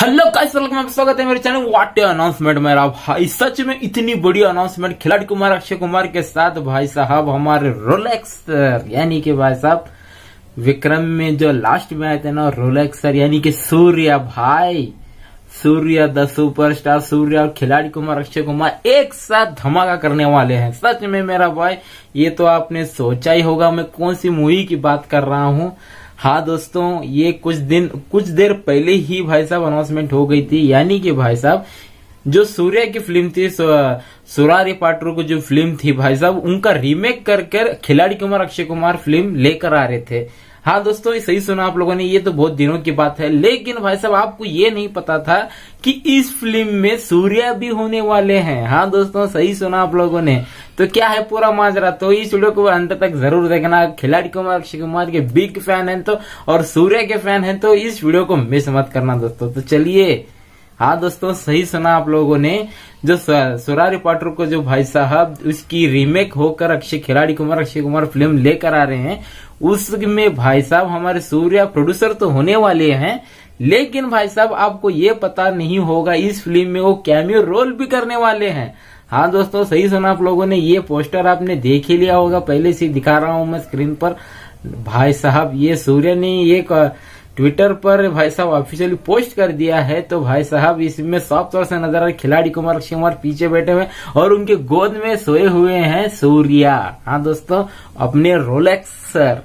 hello guys welcome आप स्वागत है मेरे चैनल व्हाट अनाउंसमेंट मेरा भाई सच में इतनी बड़ी अनाउंसमेंट खिलाड़ी कुमार अक्षय कुमार के साथ भाई साहब हमारे रोलेक्स यानी कि भाई साहब विक्रम में जो लास्ट में आए थे ना रोलेक्स सर यानी कि सूर्य भाई सूर्य द सुपरस्टार सूर्य और खिलाड़ी कुमार अक्षय कुमार एक साथ धमाका करने वाले हैं सच में मेरा भाई ये तो आपने सोचा ही होगा मैं कौन सी मूवी की बात कर रहा हूँ हाँ दोस्तों ये कुछ दिन कुछ देर पहले ही भाई साहब अनाउंसमेंट हो गई थी यानी कि भाई साहब जो सूर्य की फिल्म थी सुरारी पाटरू की जो फिल्म थी भाई साहब उनका रीमेक कर कर खिलाड़ी कुमार अक्षय कुमार फिल्म लेकर आ रहे थे हाँ दोस्तों ये सही सुना आप लोगों ने ये तो बहुत दिनों की बात है लेकिन भाई साहब आपको ये नहीं पता था कि इस फिल्म में सूर्या भी होने वाले हैं हाँ दोस्तों सही सुना आप लोगों ने तो क्या है पूरा माजरा तो इस वीडियो को अंत तक जरूर देखना खिलाड़ी कुमार अक्षय कुमार के बिग फैन है तो और सूर्य के फैन है तो इस वीडियो को मिस मत करना दोस्तों तो चलिए हाँ दोस्तों सही सुना आप लोगों ने जो सुरारी पाटर को जो भाई साहब उसकी रीमेक होकर अक्षय खिलाड़ी कुमार अक्षय कुमार फिल्म लेकर आ रहे हैं उसमें भाई साहब हमारे सूर्या प्रोड्यूसर तो होने वाले हैं लेकिन भाई साहब आपको ये पता नहीं होगा इस फिल्म में वो कैमियो रोल भी करने वाले हैं हाँ दोस्तों सही सुना आप लोगों ने ये पोस्टर आपने देख ही लिया होगा पहले से दिखा रहा हूँ मैं स्क्रीन पर भाई साहब ये सूर्य ने ये ट्विटर पर भाई साहब ऑफिशियली पोस्ट कर दिया है तो भाई साहब इसमें साफ तौर से नजर आ खिलाड़ी कुमार कुमार पीछे बैठे हुए और उनके गोद में सोए हुए हैं सूर्या हाँ दोस्तों अपने रोलेक्स सर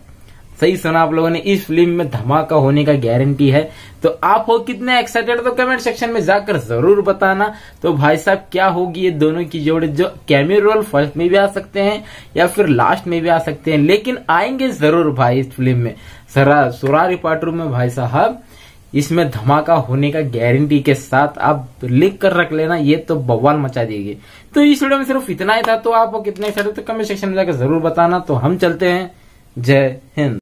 सही सुना आप लोगों ने इस फिल्म में धमाका होने का गारंटी है तो आप हो कितने एक्साइटेड तो कमेंट सेक्शन में जाकर जरूर बताना तो भाई साहब क्या होगी ये दोनों की जोड़ जो कैमियो रोल फर्स्ट में भी आ सकते हैं या फिर लास्ट में भी आ सकते हैं लेकिन आएंगे जरूर भाई इस फिल्म में सरा सुरा रिपोर्टर में भाई साहब इसमें धमाका होने का गारंटी के साथ आप लिख कर रख लेना ये तो बवाल मचा देगी तो इस वीडियो में सिर्फ इतना ही था तो आप कितने एक्साइटेड तो कमेंट सेक्शन में जाकर जरूर बताना तो हम चलते हैं जय हिंद